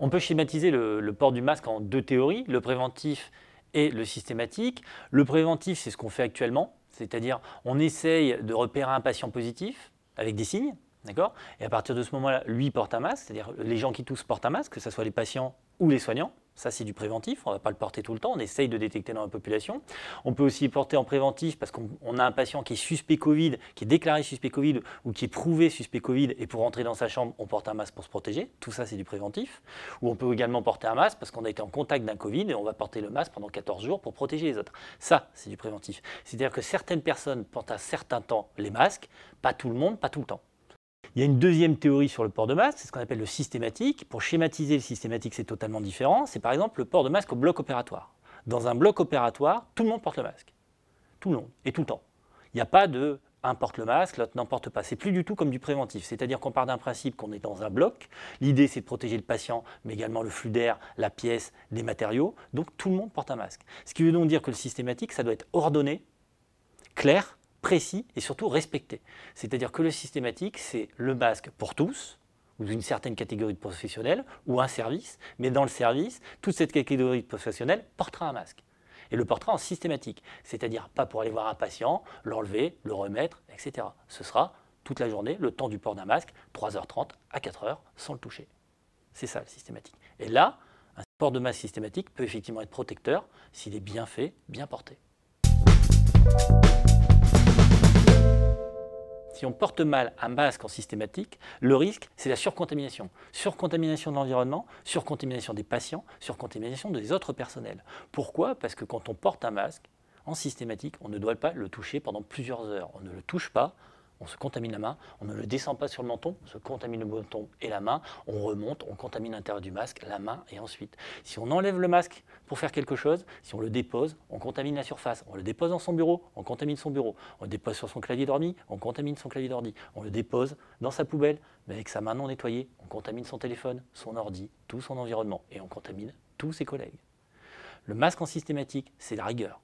On peut schématiser le, port du masque en deux théories, le préventif et le systématique. Le préventif, c'est ce qu'on fait actuellement, c'est-à-dire on essaye de repérer un patient positif avec des signes, d'accord Et à partir de ce moment-là, lui porte un masque, c'est-à-dire les gens qui tous portent un masque, que ce soit les patients ou les soignants. Ça, c'est du préventif. On ne va pas le porter tout le temps. On essaye de détecter dans la population. On peut aussi porter en préventif parce qu'on a un patient qui est suspect Covid, qui est déclaré suspect Covid ou qui est prouvé suspect Covid. Et pour rentrer dans sa chambre, on porte un masque pour se protéger. Tout ça, c'est du préventif. Ou on peut également porter un masque parce qu'on a été en contact d'un Covid et on va porter le masque pendant 14 jours pour protéger les autres. Ça, c'est du préventif. C'est-à-dire que certaines personnes portent à certain temps les masques. Pas tout le monde, pas tout le temps. Il y a une deuxième théorie sur le port de masque, c'est ce qu'on appelle le systématique. Pour schématiser le systématique, c'est totalement différent. C'est par exemple le port de masque au bloc opératoire. Dans un bloc opératoire, tout le monde porte le masque. Tout le monde et tout le temps. Il n'y a pas de un porte le masque, l'autre n'en porte pas. C'est plus du tout comme du préventif. C'est-à-dire qu'on part d'un principe qu'on est dans un bloc. L'idée, c'est de protéger le patient, mais également le flux d'air, la pièce, les matériaux. Donc tout le monde porte un masque. Ce qui veut donc dire que le systématique, ça doit être ordonné, clair, précis et surtout respecté. C'est-à-dire que le systématique, c'est le masque pour tous, ou une certaine catégorie de professionnels, ou un service, mais dans le service, toute cette catégorie de professionnels portera un masque. Et le portera en systématique, c'est-à-dire pas pour aller voir un patient, l'enlever, le remettre, etc. Ce sera toute la journée le temps du port d'un masque, 3h30 à 4h, sans le toucher. C'est ça, le systématique. Et là, un port de masque systématique peut effectivement être protecteur s'il est bien fait, bien porté si on porte mal un masque en systématique, le risque, c'est la surcontamination. Surcontamination de l'environnement, surcontamination des patients, surcontamination des autres personnels. Pourquoi Parce que quand on porte un masque, en systématique, on ne doit pas le toucher pendant plusieurs heures. On ne le touche pas, on se contamine la main, on ne le descend pas sur le menton, on se contamine le menton et la main, on remonte, on contamine l'intérieur du masque, la main et ensuite. Si on enlève le masque pour faire quelque chose, si on le dépose, on contamine la surface, on le dépose dans son bureau, on contamine son bureau, on le dépose sur son clavier d'ordi, on contamine son clavier d'ordi, on le dépose dans sa poubelle, mais avec sa main non nettoyée, on contamine son téléphone, son ordi, tout son environnement et on contamine tous ses collègues. Le masque en systématique, c'est la rigueur.